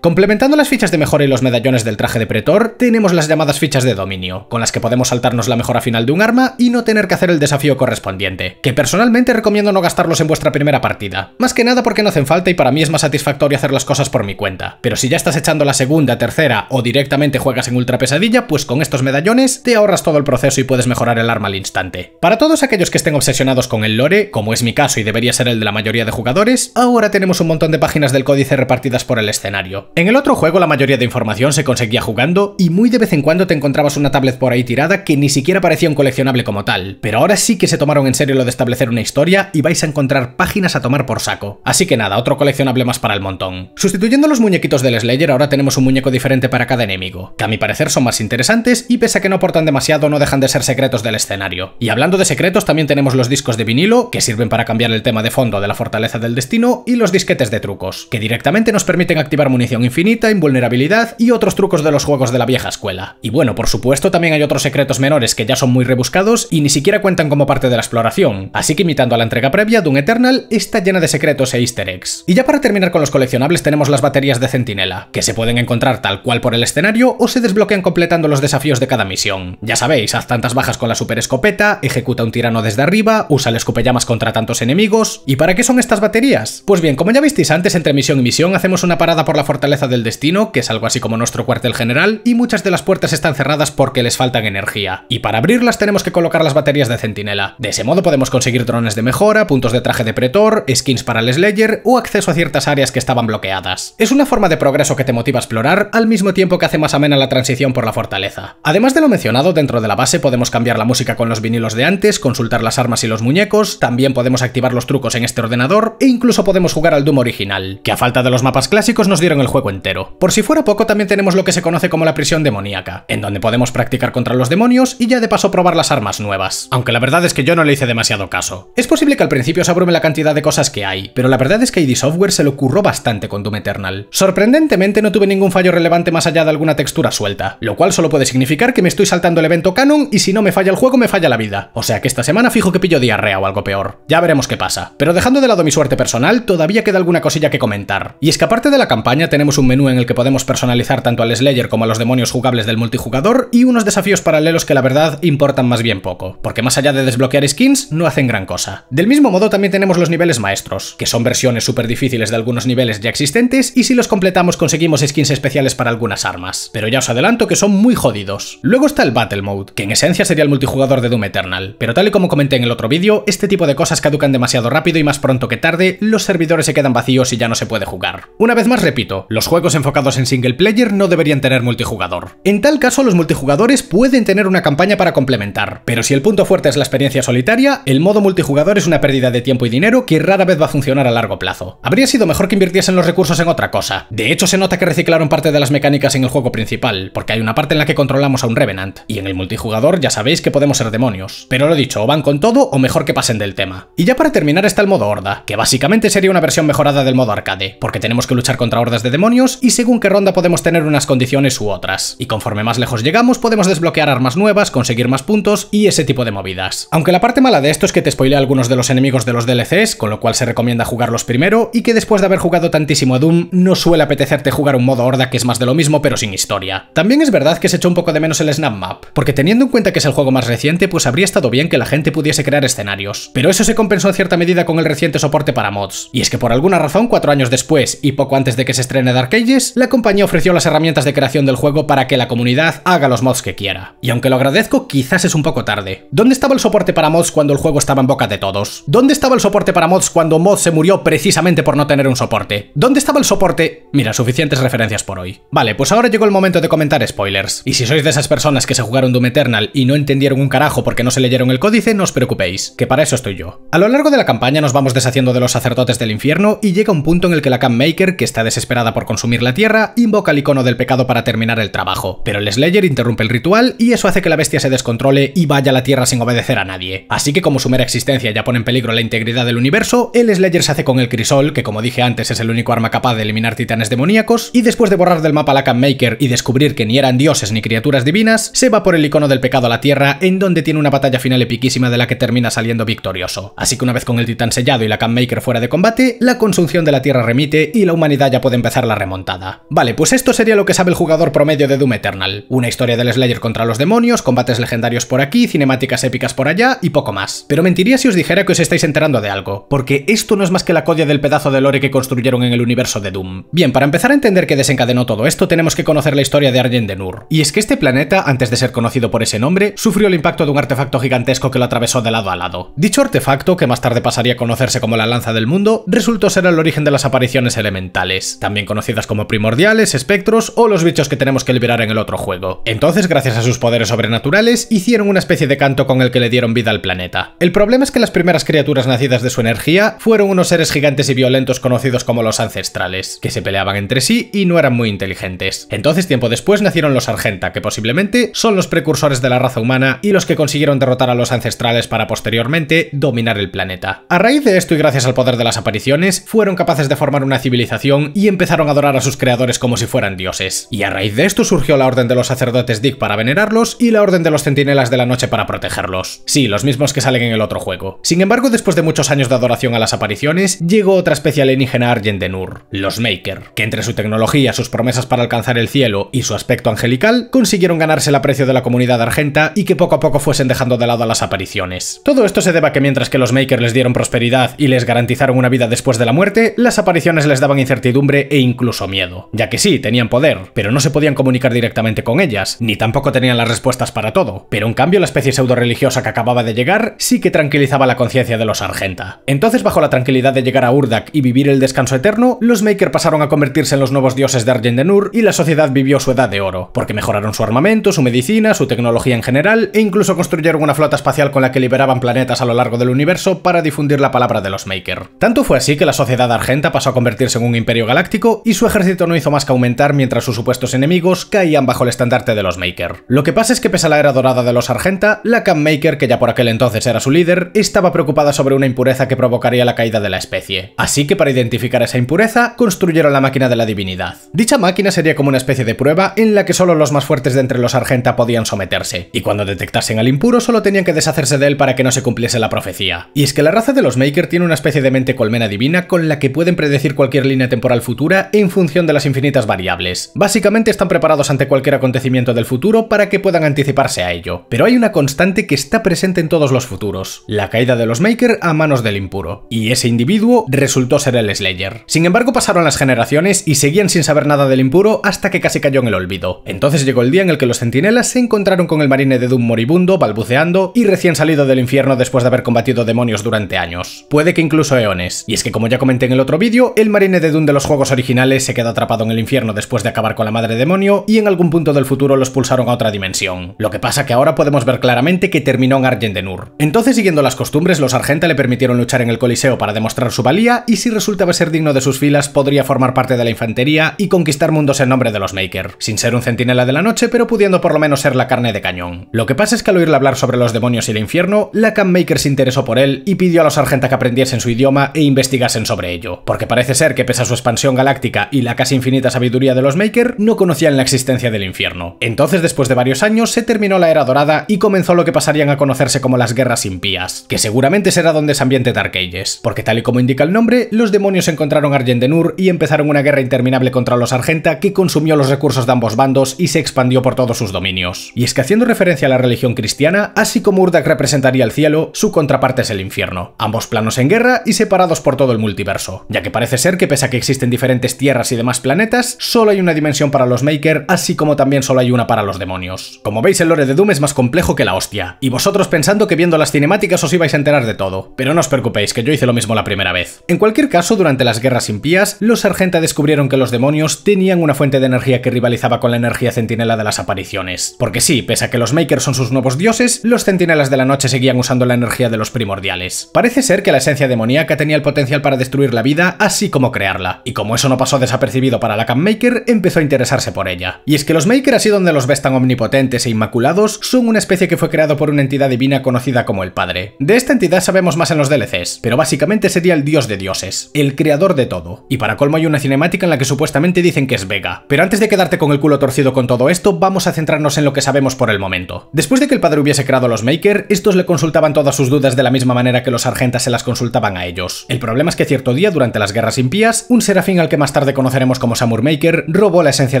Complementando las fichas de mejora y los medallones del traje de Pretor, tenemos las llamadas fichas de dominio, con las que podemos saltarnos la mejora final de un arma y no tener que hacer el desafío correspondiente, que personalmente recomiendo no gastarlos en vuestra primera partida, más que nada porque no hacen falta y para mí es más satisfactorio hacer las cosas por mi cuenta, pero si ya estás echando la segunda, tercera o directamente juegas en ultra pesadilla, pues con estos medallones te ahorras todo el proceso y puedes mejorar el arma al instante. Para todos aquellos que estén obsesionados con el lore, como es mi caso y debería ser el de la mayoría de jugadores, ahora tenemos un montón de páginas del códice repartidas por el escenario. En el otro juego la mayoría de información se conseguía jugando y muy de vez en cuando te encontrabas una tablet por ahí tirada que ni siquiera parecía un coleccionable como tal, pero ahora sí que se tomaron en serio lo de establecer una historia y vais a encontrar páginas a tomar por saco. Así que nada, otro coleccionable más para el montón. Sustituyendo los muñequitos del Slayer ahora tenemos un muñeco diferente para cada enemigo, que a mi parecer son más interesantes y pese a que no aportan demasiado no dejan de ser secretos del escenario. Y hablando de secretos también tenemos los discos de vinilo, que sirven para cambiar el tema de fondo de la fortaleza del destino, y los disquetes de trucos, que directamente nos permiten activar munición infinita, invulnerabilidad y otros trucos de los juegos de la vieja escuela. Y bueno, por supuesto también hay otros secretos menores que ya son muy rebuscados y ni siquiera cuentan como parte de la exploración, así que imitando a la entrega previa, de un Eternal está llena de secretos e easter eggs. Y ya para terminar con los coleccionables tenemos las baterías de centinela, que se pueden encontrar tal cual por el escenario o se desbloquean completando los desafíos de cada misión. Ya sabéis, haz tantas bajas con la super escopeta, ejecuta un tirano desde arriba, usa el escupellamas contra tantos enemigos... ¿Y para qué son estas baterías? Pues bien, como ya visteis antes, entre misión y misión hacemos una parada por la Fortaleza del Destino, que es algo así como nuestro cuartel general, y muchas de las puertas están cerradas porque les faltan energía. Y para abrirlas tenemos que colocar las baterías de centinela. De ese modo podemos conseguir drones de mejora, puntos de traje de pretor, skins para el Slayer o acceso a ciertas áreas que estaban bloqueadas. Es una forma de progreso que te motiva a explorar, al mismo tiempo que hace más amena la transición por la fortaleza. Además de lo mencionado, dentro de la base podemos cambiar la música con los vinilos de antes, consultar las armas y los muñecos, también podemos activar los trucos en este ordenador e incluso podemos jugar al Doom original, que a falta de los mapas clásicos nos dieron el juego entero. Por si fuera poco también tenemos lo que se conoce como la prisión demoníaca, en donde podemos practicar contra los demonios y ya de paso probar las armas nuevas, aunque la verdad es que yo no le hice demasiado caso. Es posible que al principio se abrume la cantidad de cosas que hay, pero la verdad es que ID Software se lo curró bastante con Doom Eternal. Sorprendentemente no tuve ningún fallo relevante más allá de alguna textura suelta, lo cual solo puede significar que me estoy saltando el evento canon y si no me falla el juego me falla la vida. O sea que esta semana fijo que pillo diarrea o algo peor. Ya veremos qué pasa. Pero dejando de lado mi suerte personal, todavía queda alguna cosilla que comentar. Y es que aparte de la campaña, tenemos un menú en el que podemos personalizar tanto al Slayer como a los demonios jugables del multijugador y unos desafíos paralelos que la verdad importan más bien poco, porque más allá de desbloquear skins, no hacen gran cosa. Del mismo modo también tenemos los niveles maestros, que son versiones súper difíciles de algunos niveles ya existentes y si los completamos conseguimos skins especiales para algunas armas, pero ya os adelanto que son muy jodidos. Luego está el Battle Mode, que en esencia sería el multijugador de Doom Eternal, pero tal y como comenté en el otro vídeo, este tipo de cosas caducan demasiado rápido y más pronto que tarde, los servidores se quedan vacíos y ya no se puede jugar. Una vez más repito, los juegos enfocados en single player no deberían tener multijugador. En tal caso, los multijugadores pueden tener una campaña para complementar, pero si el punto fuerte es la experiencia solitaria, el modo multijugador es una pérdida de tiempo y dinero que rara vez va a funcionar a largo plazo. Habría sido mejor que invirtiesen los recursos en otra cosa. De hecho, se nota que reciclaron parte de las mecánicas en el juego principal, porque hay una parte en la que controlamos a un Revenant, y en el multijugador ya sabéis que podemos ser demonios. Pero lo lo dicho, o van con todo o mejor que pasen del tema. Y ya para terminar está el modo horda, que básicamente sería una versión mejorada del modo arcade, porque tenemos que luchar contra hordas de demonios y según qué ronda podemos tener unas condiciones u otras. Y conforme más lejos llegamos podemos desbloquear armas nuevas, conseguir más puntos y ese tipo de movidas. Aunque la parte mala de esto es que te spoilea algunos de los enemigos de los DLCs, con lo cual se recomienda jugarlos primero y que después de haber jugado tantísimo a Doom no suele apetecerte jugar un modo horda que es más de lo mismo pero sin historia. También es verdad que se echó un poco de menos el Snap Map, porque teniendo en cuenta que es el juego más reciente pues habría estado bien que la gente pudiese crear escenarios. Pero eso se compensó en cierta medida con el reciente soporte para mods. Y es que por alguna razón, cuatro años después y poco antes de que se estrene Dark Ages, la compañía ofreció las herramientas de creación del juego para que la comunidad haga los mods que quiera. Y aunque lo agradezco, quizás es un poco tarde. ¿Dónde estaba el soporte para mods cuando el juego estaba en boca de todos? ¿Dónde estaba el soporte para mods cuando mods se murió precisamente por no tener un soporte? ¿Dónde estaba el soporte? Mira, suficientes referencias por hoy. Vale, pues ahora llegó el momento de comentar spoilers. Y si sois de esas personas que se jugaron Doom Eternal y no entendieron un carajo porque no se leyeron el códice, no os preocupéis, que para eso estoy yo. A lo largo de la campaña nos vamos deshaciendo de los sacerdotes del infierno y llega un punto en el que la Camp Maker, que está desesperada por consumir la tierra, invoca el icono del pecado para terminar el trabajo, pero el Slayer interrumpe el ritual y eso hace que la bestia se descontrole y vaya a la tierra sin obedecer a nadie. Así que como su mera existencia ya pone en peligro la integridad del universo, el Slayer se hace con el crisol, que como dije antes es el único arma capaz de eliminar titanes demoníacos, y después de borrar del mapa la Camp Maker y descubrir que ni eran dioses ni criaturas divinas, se va por el icono del pecado a la tierra en donde tiene una batalla final la epiquísima de la que termina saliendo victorioso. Así que una vez con el titán sellado y la CamMaker fuera de combate, la consunción de la Tierra remite y la humanidad ya puede empezar la remontada. Vale, pues esto sería lo que sabe el jugador promedio de Doom Eternal. Una historia del Slayer contra los demonios, combates legendarios por aquí, cinemáticas épicas por allá y poco más. Pero mentiría si os dijera que os estáis enterando de algo, porque esto no es más que la codia del pedazo de lore que construyeron en el universo de Doom. Bien, para empezar a entender qué desencadenó todo esto, tenemos que conocer la historia de Arjen de Nur. Y es que este planeta, antes de ser conocido por ese nombre, sufrió el impacto de un artefacto gigante que lo atravesó de lado a lado. Dicho artefacto, que más tarde pasaría a conocerse como la Lanza del Mundo, resultó ser el origen de las apariciones elementales, también conocidas como primordiales, espectros o los bichos que tenemos que liberar en el otro juego. Entonces, gracias a sus poderes sobrenaturales, hicieron una especie de canto con el que le dieron vida al planeta. El problema es que las primeras criaturas nacidas de su energía fueron unos seres gigantes y violentos conocidos como los ancestrales, que se peleaban entre sí y no eran muy inteligentes. Entonces, tiempo después nacieron los Argenta, que posiblemente son los precursores de la raza humana y los que consiguieron derrotar a los ancestrales para posteriormente dominar el planeta. A raíz de esto y gracias al poder de las apariciones, fueron capaces de formar una civilización y empezaron a adorar a sus creadores como si fueran dioses. Y a raíz de esto surgió la Orden de los Sacerdotes Dick para venerarlos y la Orden de los Centinelas de la Noche para protegerlos. Sí, los mismos que salen en el otro juego. Sin embargo, después de muchos años de adoración a las apariciones, llegó otra especie alienígena de Nur, los Maker, que entre su tecnología, sus promesas para alcanzar el cielo y su aspecto angelical, consiguieron ganarse el aprecio de la comunidad argenta y que poco a poco fuesen dejando de lado las apariciones. Todo esto se deba a que mientras que los Makers les dieron prosperidad y les garantizaron una vida después de la muerte, las apariciones les daban incertidumbre e incluso miedo, ya que sí, tenían poder, pero no se podían comunicar directamente con ellas, ni tampoco tenían las respuestas para todo, pero en cambio la especie pseudo-religiosa que acababa de llegar sí que tranquilizaba la conciencia de los Argenta. Entonces, bajo la tranquilidad de llegar a Urdak y vivir el descanso eterno, los Maker pasaron a convertirse en los nuevos dioses de Nur y la sociedad vivió su edad de oro, porque mejoraron su armamento, su medicina, su tecnología en general e incluso construyeron una espacial con la que liberaban planetas a lo largo del universo para difundir la palabra de los Maker. Tanto fue así que la sociedad argenta pasó a convertirse en un imperio galáctico y su ejército no hizo más que aumentar mientras sus supuestos enemigos caían bajo el estandarte de los Maker. Lo que pasa es que pese a la era dorada de los argenta, la Camp Maker, que ya por aquel entonces era su líder, estaba preocupada sobre una impureza que provocaría la caída de la especie. Así que para identificar esa impureza, construyeron la máquina de la divinidad. Dicha máquina sería como una especie de prueba en la que solo los más fuertes de entre los argenta podían someterse, y cuando detectasen al impuro solo tenían que deshacerse de él para que no se cumpliese la profecía. Y es que la raza de los Maker tiene una especie de mente colmena divina con la que pueden predecir cualquier línea temporal futura en función de las infinitas variables. Básicamente están preparados ante cualquier acontecimiento del futuro para que puedan anticiparse a ello, pero hay una constante que está presente en todos los futuros, la caída de los Maker a manos del impuro, y ese individuo resultó ser el Slayer. Sin embargo pasaron las generaciones y seguían sin saber nada del impuro hasta que casi cayó en el olvido. Entonces llegó el día en el que los centinelas se encontraron con el marine de Doom moribundo, balbuceando y recién salido del infierno después de haber combatido demonios durante años. Puede que incluso eones. Y es que como ya comenté en el otro vídeo, el marine de Doom de los juegos originales se quedó atrapado en el infierno después de acabar con la madre demonio y en algún punto del futuro los pulsaron a otra dimensión. Lo que pasa que ahora podemos ver claramente que terminó en de Nur. Entonces siguiendo las costumbres, los Argenta le permitieron luchar en el Coliseo para demostrar su valía y si resultaba ser digno de sus filas podría formar parte de la infantería y conquistar mundos en nombre de los Maker, sin ser un centinela de la noche pero pudiendo por lo menos ser la carne de cañón. Lo que pasa es que al oírle hablar sobre los demonios y el infierno, la Maker se interesó por él y pidió a los Argenta que aprendiesen su idioma e investigasen sobre ello, porque parece ser que pese a su expansión galáctica y la casi infinita sabiduría de los Maker, no conocían la existencia del infierno. Entonces, después de varios años, se terminó la Era Dorada y comenzó lo que pasarían a conocerse como las Guerras Impías, que seguramente será donde se ambiente Dark Ages, porque tal y como indica el nombre, los demonios encontraron Nur y empezaron una guerra interminable contra los Argenta que consumió los recursos de ambos bandos y se expandió por todos sus dominios. Y es que haciendo referencia a la religión cristiana, así como Urdak representaría el cielo, su contraparte es el infierno, ambos planos en guerra y separados por todo el multiverso, ya que parece ser que pese a que existen diferentes tierras y demás planetas, solo hay una dimensión para los Maker, así como también solo hay una para los demonios. Como veis, el lore de Doom es más complejo que la hostia, y vosotros pensando que viendo las cinemáticas os ibais a enterar de todo, pero no os preocupéis, que yo hice lo mismo la primera vez. En cualquier caso, durante las guerras impías, los Sargenta descubrieron que los demonios tenían una fuente de energía que rivalizaba con la energía centinela de las apariciones. Porque sí, pese a que los Makers son sus nuevos dioses, los centinelas de la noche seguían usando la energía de los primordiales. Parece ser que la esencia demoníaca tenía el potencial para destruir la vida, así como crearla. Y como eso no pasó desapercibido para la Camp Maker, empezó a interesarse por ella. Y es que los Maker, así donde los ves tan omnipotentes e inmaculados, son una especie que fue creado por una entidad divina conocida como el Padre. De esta entidad sabemos más en los DLCs, pero básicamente sería el dios de dioses, el creador de todo. Y para colmo hay una cinemática en la que supuestamente dicen que es Vega. Pero antes de quedarte con el culo torcido con todo esto, vamos a centrarnos en lo que sabemos por el momento. Después de que el Padre hubiese creado los Maker, estos le consultaban todas sus dudas de la misma manera que los argentas se las consultaban a ellos. El problema es que cierto día, durante las guerras impías, un serafín al que más tarde conoceremos como Samur Maker robó la esencia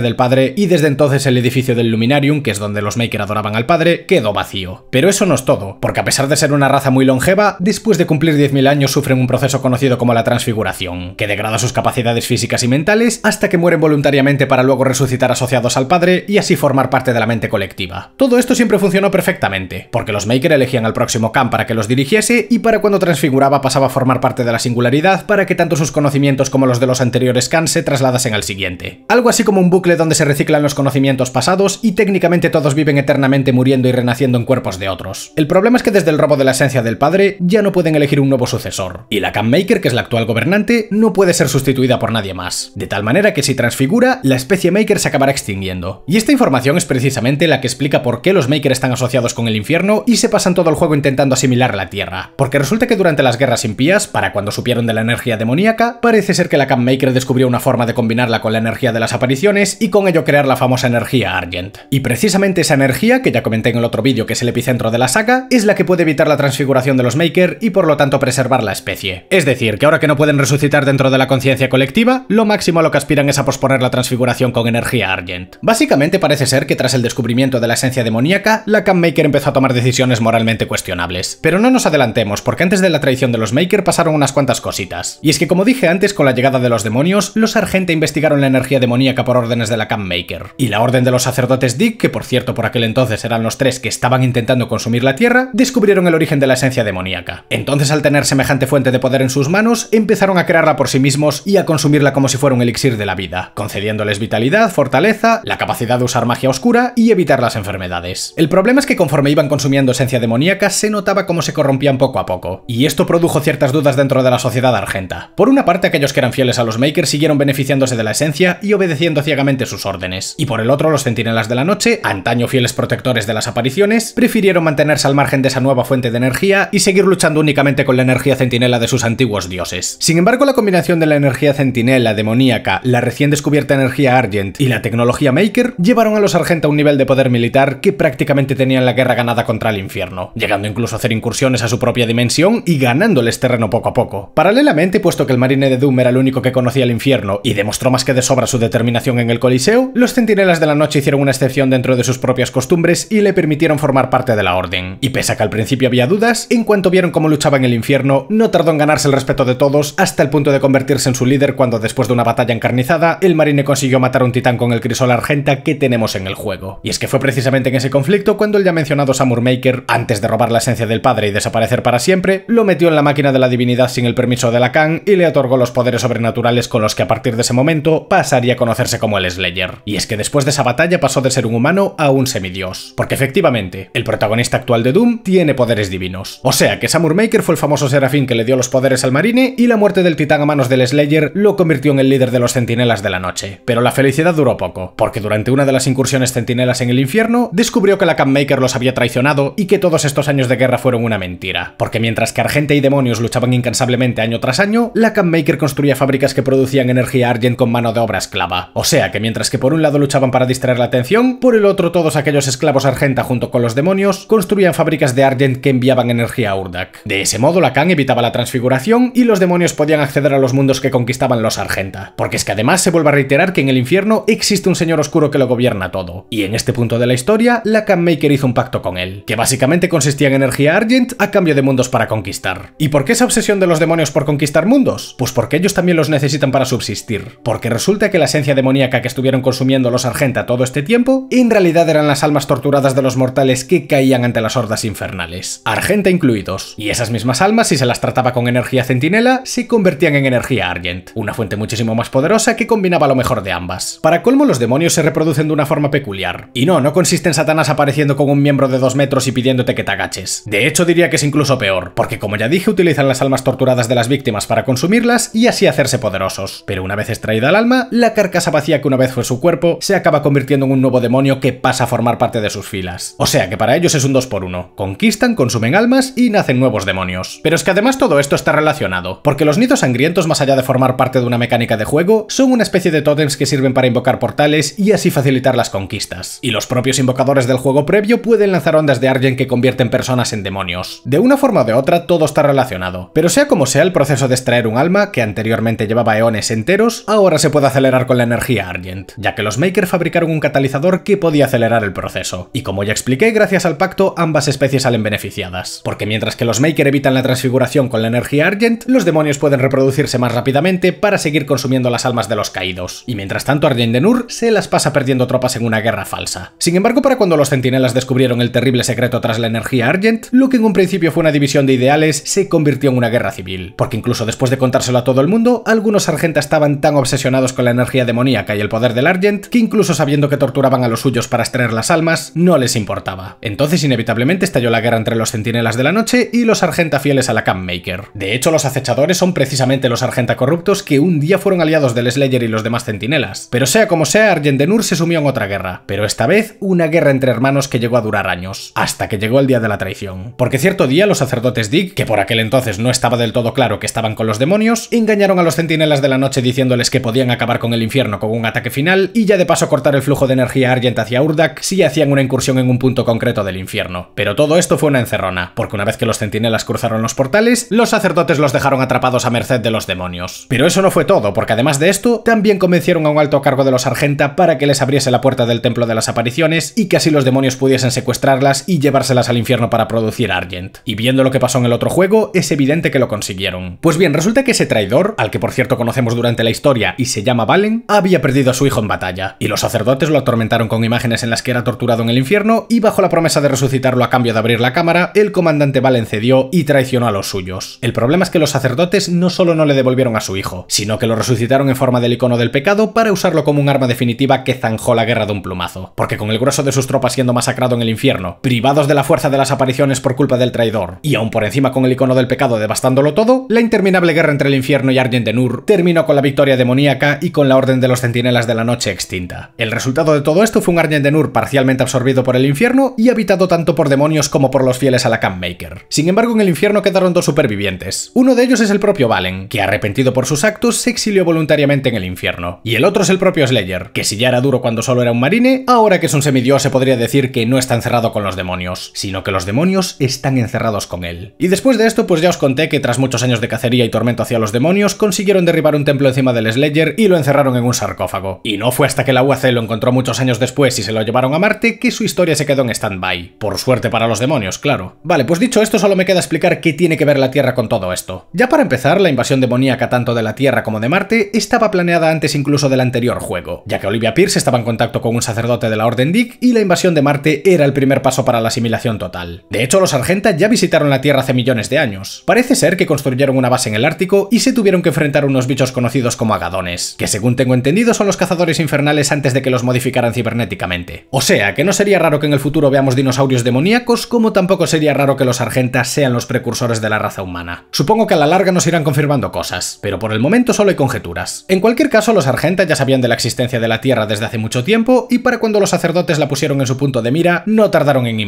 del padre y desde entonces el edificio del Luminarium, que es donde los Maker adoraban al padre, quedó vacío. Pero eso no es todo, porque a pesar de ser una raza muy longeva, después de cumplir 10.000 años sufren un proceso conocido como la transfiguración, que degrada sus capacidades físicas y mentales hasta que mueren voluntariamente para luego resucitar asociados al padre y así formar parte de la mente colectiva. Todo esto siempre funcionó perfectamente, porque los Maker elegían al próximo Khan para que los dirigiese y para cuando transfiguraba pasaba a formar parte de la singularidad para que tanto sus conocimientos como los de los anteriores Khan se trasladasen al siguiente. Algo así como un bucle donde se reciclan los conocimientos pasados y técnicamente todos viven eternamente muriendo y renaciendo en cuerpos de otros. El problema es que desde el robo de la esencia del padre ya no pueden elegir un nuevo sucesor, y la Khan Maker, que es la actual gobernante, no puede ser sustituida por nadie más. De tal manera que si transfigura, la especie Maker se acabará extinguiendo. Y esta información es precisamente la que explica por qué los Maker están asociados con el infierno y se pasan todo el juego intentando asimilar la Tierra, porque resulta que durante las guerras impías, para cuando supieron de la energía demoníaca, parece ser que la Camp Maker descubrió una forma de combinarla con la energía de las apariciones y con ello crear la famosa energía Argent. Y precisamente esa energía, que ya comenté en el otro vídeo que es el epicentro de la saga, es la que puede evitar la transfiguración de los Maker y por lo tanto preservar la especie. Es decir, que ahora que no pueden resucitar dentro de la conciencia colectiva, lo máximo a lo que aspiran es a posponer la transfiguración con energía Argent. Básicamente parece ser que tras el descubrimiento de la esencia demoníaca, la Camp Maker empezó a tomar decisiones decisiones moralmente cuestionables. Pero no nos adelantemos, porque antes de la traición de los Maker pasaron unas cuantas cositas. Y es que como dije antes, con la llegada de los demonios, los Argente investigaron la energía demoníaca por órdenes de la Camp Maker. Y la orden de los sacerdotes Dick, que por cierto por aquel entonces eran los tres que estaban intentando consumir la Tierra, descubrieron el origen de la esencia demoníaca. Entonces al tener semejante fuente de poder en sus manos, empezaron a crearla por sí mismos y a consumirla como si fuera un elixir de la vida, concediéndoles vitalidad, fortaleza, la capacidad de usar magia oscura y evitar las enfermedades. El problema es que conforme iban consumiendo esencia demoníaca, se notaba cómo se corrompían poco a poco, y esto produjo ciertas dudas dentro de la sociedad argenta. Por una parte, aquellos que eran fieles a los Makers siguieron beneficiándose de la esencia y obedeciendo ciegamente sus órdenes, y por el otro, los Centinelas de la Noche, antaño fieles protectores de las apariciones, prefirieron mantenerse al margen de esa nueva fuente de energía y seguir luchando únicamente con la energía centinela de sus antiguos dioses. Sin embargo, la combinación de la energía centinela demoníaca, la recién descubierta energía Argent y la tecnología Maker llevaron a los Argenta a un nivel de poder militar que prácticamente tenían la guerra ganada contra al infierno, llegando incluso a hacer incursiones a su propia dimensión y ganándoles terreno poco a poco. Paralelamente, puesto que el marine de Doom era el único que conocía el infierno y demostró más que de sobra su determinación en el Coliseo, los centinelas de la noche hicieron una excepción dentro de sus propias costumbres y le permitieron formar parte de la orden. Y pese a que al principio había dudas, en cuanto vieron cómo luchaba en el infierno, no tardó en ganarse el respeto de todos hasta el punto de convertirse en su líder cuando después de una batalla encarnizada, el marine consiguió matar a un titán con el crisol argenta que tenemos en el juego. Y es que fue precisamente en ese conflicto cuando el ya mencionado Samur antes de robar la esencia del padre y desaparecer para siempre, lo metió en la máquina de la divinidad sin el permiso de la Khan y le otorgó los poderes sobrenaturales con los que a partir de ese momento pasaría a conocerse como el Slayer. Y es que después de esa batalla pasó de ser un humano a un semidios. Porque efectivamente, el protagonista actual de Doom tiene poderes divinos. O sea que Samur Maker fue el famoso serafín que le dio los poderes al marine y la muerte del titán a manos del Slayer lo convirtió en el líder de los centinelas de la noche. Pero la felicidad duró poco, porque durante una de las incursiones centinelas en el infierno descubrió que la Khan Maker los había traicionado y que todos estos años de guerra fueron una mentira. Porque mientras que Argenta y demonios luchaban incansablemente año tras año, la Campmaker construía fábricas que producían energía Argent con mano de obra esclava. O sea que mientras que por un lado luchaban para distraer la atención, por el otro todos aquellos esclavos Argenta junto con los demonios construían fábricas de Argent que enviaban energía a Urdak. De ese modo la Khan evitaba la transfiguración y los demonios podían acceder a los mundos que conquistaban los Argenta. Porque es que además se vuelve a reiterar que en el infierno existe un señor oscuro que lo gobierna todo. Y en este punto de la historia, la Canmaker hizo un pacto con él, básicamente consistía en energía Argent a cambio de mundos para conquistar. ¿Y por qué esa obsesión de los demonios por conquistar mundos? Pues porque ellos también los necesitan para subsistir, porque resulta que la esencia demoníaca que estuvieron consumiendo los Argenta todo este tiempo, en realidad eran las almas torturadas de los mortales que caían ante las hordas infernales, Argenta incluidos, y esas mismas almas, si se las trataba con energía centinela, se convertían en energía Argent, una fuente muchísimo más poderosa que combinaba lo mejor de ambas. Para colmo, los demonios se reproducen de una forma peculiar, y no, no consiste en Satanás apareciendo con un miembro de dos metros y pidiéndote que te agaches. De hecho diría que es incluso peor, porque como ya dije utilizan las almas torturadas de las víctimas para consumirlas y así hacerse poderosos. Pero una vez extraída el alma, la carcasa vacía que una vez fue su cuerpo se acaba convirtiendo en un nuevo demonio que pasa a formar parte de sus filas. O sea que para ellos es un 2 por 1 Conquistan, consumen almas y nacen nuevos demonios. Pero es que además todo esto está relacionado, porque los nidos sangrientos más allá de formar parte de una mecánica de juego, son una especie de tótems que sirven para invocar portales y así facilitar las conquistas. Y los propios invocadores del juego previo pueden lanzar ondas de de Argent que convierten personas en demonios. De una forma o de otra, todo está relacionado. Pero sea como sea, el proceso de extraer un alma, que anteriormente llevaba eones enteros, ahora se puede acelerar con la energía Argent, ya que los Maker fabricaron un catalizador que podía acelerar el proceso. Y como ya expliqué, gracias al pacto, ambas especies salen beneficiadas. Porque mientras que los Maker evitan la transfiguración con la energía Argent, los demonios pueden reproducirse más rápidamente para seguir consumiendo las almas de los caídos. Y mientras tanto, Argent de Nur se las pasa perdiendo tropas en una guerra falsa. Sin embargo, para cuando los centinelas descubrieron el terrible secreto tras la energía Argent, lo que en un principio fue una división de ideales se convirtió en una guerra civil, porque incluso después de contárselo a todo el mundo, algunos Argent estaban tan obsesionados con la energía demoníaca y el poder del Argent que incluso sabiendo que torturaban a los suyos para extraer las almas, no les importaba. Entonces inevitablemente estalló la guerra entre los centinelas de la noche y los argenta fieles a la Camp Maker. De hecho, los acechadores son precisamente los argenta corruptos que un día fueron aliados del Slayer y los demás centinelas. Pero sea como sea, Argent de nur se sumió en otra guerra, pero esta vez una guerra entre hermanos que llegó a durar años hasta que llegó el día de la traición. Porque cierto día los sacerdotes Dick, que por aquel entonces no estaba del todo claro que estaban con los demonios, engañaron a los centinelas de la noche diciéndoles que podían acabar con el infierno con un ataque final y ya de paso cortar el flujo de energía argent hacia Urdak si hacían una incursión en un punto concreto del infierno. Pero todo esto fue una encerrona, porque una vez que los centinelas cruzaron los portales, los sacerdotes los dejaron atrapados a merced de los demonios. Pero eso no fue todo, porque además de esto, también convencieron a un alto cargo de los Argenta para que les abriese la puerta del Templo de las Apariciones y que así los demonios pudiesen secuestrarlas y y llevárselas al infierno para producir Argent. Y viendo lo que pasó en el otro juego, es evidente que lo consiguieron. Pues bien, resulta que ese traidor, al que por cierto conocemos durante la historia y se llama Valen, había perdido a su hijo en batalla, y los sacerdotes lo atormentaron con imágenes en las que era torturado en el infierno y bajo la promesa de resucitarlo a cambio de abrir la cámara, el comandante Valen cedió y traicionó a los suyos. El problema es que los sacerdotes no solo no le devolvieron a su hijo, sino que lo resucitaron en forma del icono del pecado para usarlo como un arma definitiva que zanjó la guerra de un plumazo, porque con el grueso de sus tropas siendo masacrado en el infierno, de la fuerza de las apariciones por culpa del traidor, y aún por encima con el icono del pecado devastándolo todo, la interminable guerra entre el infierno y Arjen de Nur terminó con la victoria demoníaca y con la Orden de los Centinelas de la Noche extinta. El resultado de todo esto fue un Argent de Nur parcialmente absorbido por el infierno y habitado tanto por demonios como por los fieles a la Camp Maker. Sin embargo, en el infierno quedaron dos supervivientes. Uno de ellos es el propio Valen, que arrepentido por sus actos se exilió voluntariamente en el infierno. Y el otro es el propio Slayer, que si ya era duro cuando solo era un marine, ahora que es un semidios se podría decir que no está encerrado con los demonios sino que los demonios están encerrados con él. Y después de esto, pues ya os conté que tras muchos años de cacería y tormento hacia los demonios, consiguieron derribar un templo encima del Slayer y lo encerraron en un sarcófago. Y no fue hasta que la UAC lo encontró muchos años después y se lo llevaron a Marte que su historia se quedó en stand-by. Por suerte para los demonios, claro. Vale, pues dicho esto, solo me queda explicar qué tiene que ver la Tierra con todo esto. Ya para empezar, la invasión demoníaca tanto de la Tierra como de Marte estaba planeada antes incluso del anterior juego, ya que Olivia Pierce estaba en contacto con un sacerdote de la Orden Dick y la invasión de Marte era el primer paso para la asimilación total. De hecho, los argentas ya visitaron la Tierra hace millones de años. Parece ser que construyeron una base en el Ártico y se tuvieron que enfrentar a unos bichos conocidos como agadones, que según tengo entendido son los cazadores infernales antes de que los modificaran cibernéticamente. O sea, que no sería raro que en el futuro veamos dinosaurios demoníacos, como tampoco sería raro que los argentas sean los precursores de la raza humana. Supongo que a la larga nos irán confirmando cosas, pero por el momento solo hay conjeturas. En cualquier caso, los argentas ya sabían de la existencia de la Tierra desde hace mucho tiempo y para cuando los sacerdotes la pusieron en su punto de mira, no tardaron en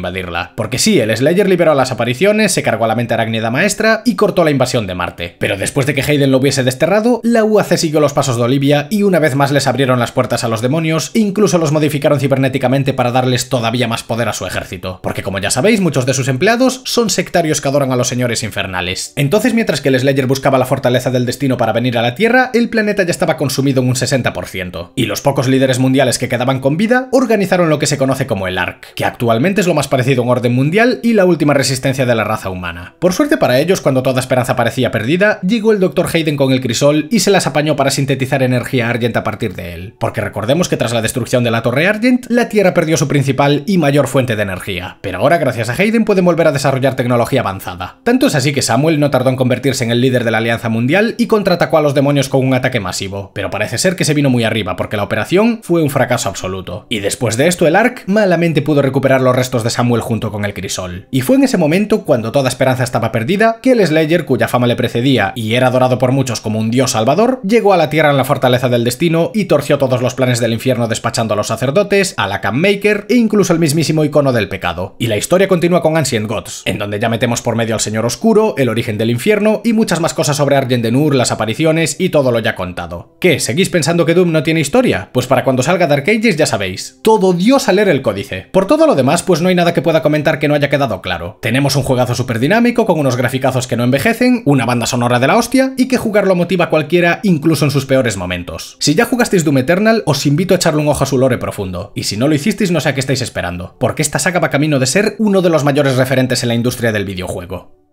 porque sí, el Slayer liberó a las apariciones, se cargó a la mente arácnida maestra y cortó la invasión de Marte. Pero después de que Hayden lo hubiese desterrado, la UAC siguió los pasos de Olivia y una vez más les abrieron las puertas a los demonios e incluso los modificaron cibernéticamente para darles todavía más poder a su ejército. Porque como ya sabéis, muchos de sus empleados son sectarios que adoran a los señores infernales. Entonces, mientras que el Slayer buscaba la fortaleza del destino para venir a la Tierra, el planeta ya estaba consumido en un 60%. Y los pocos líderes mundiales que quedaban con vida organizaron lo que se conoce como el ARC, que actualmente es lo más parecido un orden mundial y la última resistencia de la raza humana. Por suerte para ellos, cuando toda esperanza parecía perdida, llegó el Dr. Hayden con el crisol y se las apañó para sintetizar energía Argent a partir de él. Porque recordemos que tras la destrucción de la Torre Argent, la Tierra perdió su principal y mayor fuente de energía. Pero ahora, gracias a Hayden, pueden volver a desarrollar tecnología avanzada. Tanto es así que Samuel no tardó en convertirse en el líder de la Alianza Mundial y contraatacó a los demonios con un ataque masivo. Pero parece ser que se vino muy arriba porque la operación fue un fracaso absoluto. Y después de esto, el ARC malamente pudo recuperar los restos de Samuel junto con el crisol. Y fue en ese momento, cuando toda esperanza estaba perdida, que el Slayer, cuya fama le precedía y era adorado por muchos como un dios salvador, llegó a la Tierra en la fortaleza del destino y torció todos los planes del infierno despachando a los sacerdotes, a la Camp e incluso el mismísimo icono del pecado. Y la historia continúa con Ancient Gods, en donde ya metemos por medio al Señor Oscuro, el origen del infierno y muchas más cosas sobre Nur, las apariciones y todo lo ya contado. ¿Qué? ¿Seguís pensando que Doom no tiene historia? Pues para cuando salga Dark Ages ya sabéis, todo Dios a leer el códice. Por todo lo demás, pues no hay nada que pueda comentar que no haya quedado claro. Tenemos un juegazo súper dinámico, con unos graficazos que no envejecen, una banda sonora de la hostia y que jugarlo motiva a cualquiera incluso en sus peores momentos. Si ya jugasteis Doom Eternal, os invito a echarle un ojo a su lore profundo, y si no lo hicisteis no sé a qué estáis esperando, porque esta saga va camino de ser uno de los mayores referentes en la industria del videojuego.